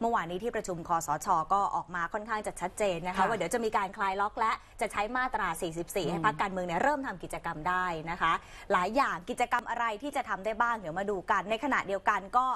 เมื่อวานนี้ที่ประชุมคอสช ก็ออกมาค่อนข้างจะชัดเจนนะคะ ว่าเดี๋ยวจะมีการคลายล็อกและจะใช้มาตรา 44 ให้พรรคการเมืองเนี่ยเริ่มทำกิจกรรมได้นะคะ หลายอย่างกิจกรรมอะไรที่จะทำได้บ้างเดี๋ยวมาดูกัน ในขณะเดียวกันก็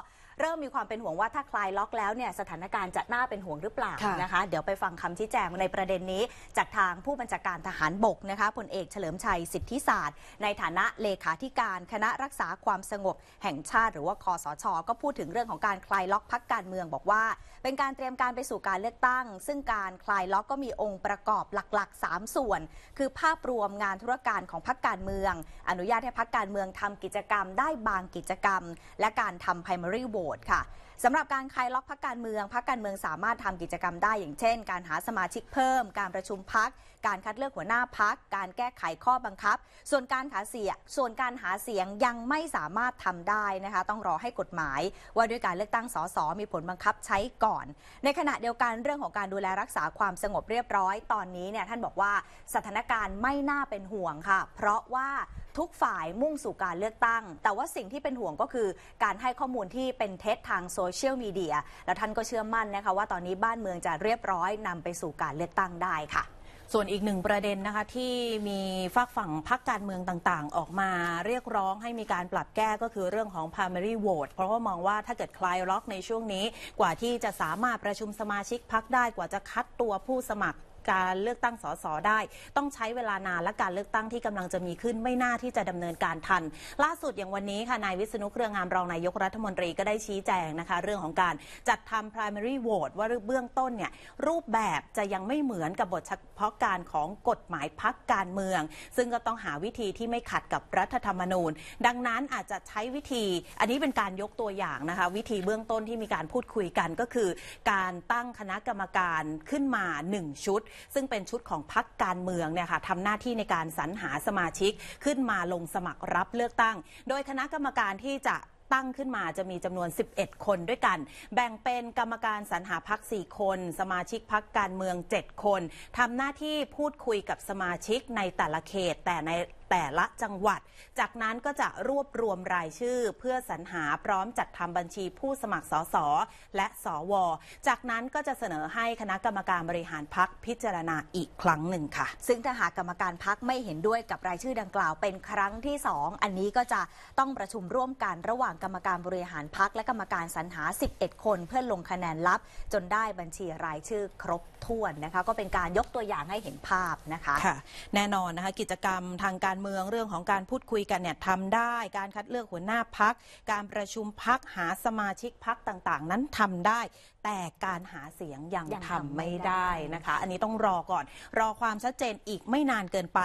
เริ่มมีความเป็นห่วงว่าถ้าคลายล็อกแล้วเนี่ยสถานการณ์จะน่าเป็นห่วงหรือเปล่านะคะ เดี๋ยวไปฟังคำชี้แจงในประเด็นนี้จากทางผู้บัญชาการทหารบกนะคะพลเอกเฉลิมชัยสิทธิศาสตร์ในฐานะเลขาธิการ คณะรักษาความสงบแห่งชาติหรือว่าคอสช ก็พูดถึงเรื่องของการคลายล็อกพักการเมืองบอกว่า เป็นการเตรียมการไปสู่การเลือกตั้ง ซึ่งการคลายล็อกก็มีองค์ประกอบหลักๆ 3 ส่วน คือภาพรวมงานธุรการของพักการเมือง อนุญาตให้พักการเมืองทำกิจกรรมได้บางกิจกรรมและการทำไพรมารีโ o t ตค่ะสำหรับการคลายล็อกพักการเมืองพักการเมืองสามารถทำกิจกรรมได้ อย่างเช่น การหาสมาชิกเพิ่ม การประชุมพัก การคัดเลือกหัวหน้าพักการแก้ไขข้อบังคับ ส่วนการหาเสียง ส่วนการหาเสียงยังไม่สามารถทำได้นะคะต้องรอให้กฎหมาย ว่าด้วยการเลือกตั้งสสมีผลบังคับใช้ก่อน ในขณะเดียวกันเรื่องของการดูแลรักษาความสงบเรียบร้อยตอนนี้เนี่ยท่านบอกว่าสถานการณ์ไม่น่าเป็นห่วงค่ะ เพราะว่าทุกฝ่ายมุ่งสู่การเลือกตั้ง แต่ว่าสิ่งที่เป็นห่วงก็คือการให้ข้อมูลที่เป็นเ็นเท็จทางโซเชียลมีเดียแล้วท่านก็เชื่อมั่นนะคะว่าตอนนี้บ้านเมืองจะเรียบร้อยนำไปสู่การเลือกตั้งได้ค่ะ ส่วนอีกหนึ่งประเด็นนะคะที่มีฝากฝั่งพักการเมืองต่างๆ ออกมาเรียกร้องให้มีการปรับแก้ก็คือเรื่องของ primary vote เพราะว่ามองว่าถ้าเกิดคลายล็อกในช่วงนี้กว่าที่จะสามารถประชุมสมาชิกพักได้กว่าจะคัดตัวผู้สมัครการเลือกตั้งสสได้ ต้องใช้เวลานานและการเลือกตั้งที่กำลังจะมีขึ้นไม่น่าที่จะดำเนินการทัน ล่าสุดอย่างวันนี้ค่ะนายวิศนุเครืองามรองนายกรัฐมนตรีก็ได้ชี้แจงนะคะ เรื่องของการจัดทำ primary vote ว่าเบื้องต้นเนี่ยรูปแบบจะยังไม่เหมือนกับบทเฉพาะการของกฎหมายพักการเมือง ซึ่งก็ต้องหาวิธีที่ไม่ขัดกับรัฐธรรมนูญ ดังนั้นอาจจะใช้วิธี อันนี้เป็นการยกตัวอย่างนะคะ วิธีเบื้องต้นที่มีการพูดคุยกันก็คือ การตั้งคณะกรรมการขึ้นมา1ชุดซึ่งเป็นชุดของพักการเมืองเนี่ยค่ะทำหน้าที่ในการสรรหาสมาชิกขึ้นมาลงสมัครรับเลือกตั้ง โดยคณะกรรมการที่จะตั้งขึ้นมาจะมีจำนวน 11 คนด้วยกัน แบ่งเป็นกรรมการสรรหาพัก4คนสมาชิกพักการเมือง 7 คนทำหน้าที่พูดคุยกับสมาชิกในแต่ละเขตแต่ในแต่ละจังหวัด จากนั้นก็จะรวบรวมรายชื่อเพื่อสรรหาพร้อมจัดทำบัญชีผู้สมัครสสและสว จากนั้นก็จะเสนอให้คณะกรรมการบริหารพักพิจารณาอีกครั้งหนึ่งค่ะ ซึ่งถ้าหากกรรมการพักไม่เห็นด้วยกับรายชื่อดังกล่าวเป็นครั้งที่ 2 อันนี้ก็จะต้องประชุมร่วมกัน ระหว่างกรรมการบริหารพักและกรรมการสรรหา 11 คน เพื่อลงคะแนนลับ จนได้บัญชีรายชื่อครบถ้วนนะคะ ก็เป็นการยกตัวอย่างให้เห็นภาพนะคะคะแน่นอนนะคะกิจกรรมทางการเมืองเรื่องของการพูดคุยกันเนี่ยทำได้ การคัดเลือกหัวหน้าพัก การประชุมพักหาสมาชิกพักต่างๆ นั้นทำได้ แต่การหาเสียงยังยงทำาไม่ได้ได้นะคะ อันนี้ต้องรอก่อน รอความชัดเจนอีกไม่นานเกินไป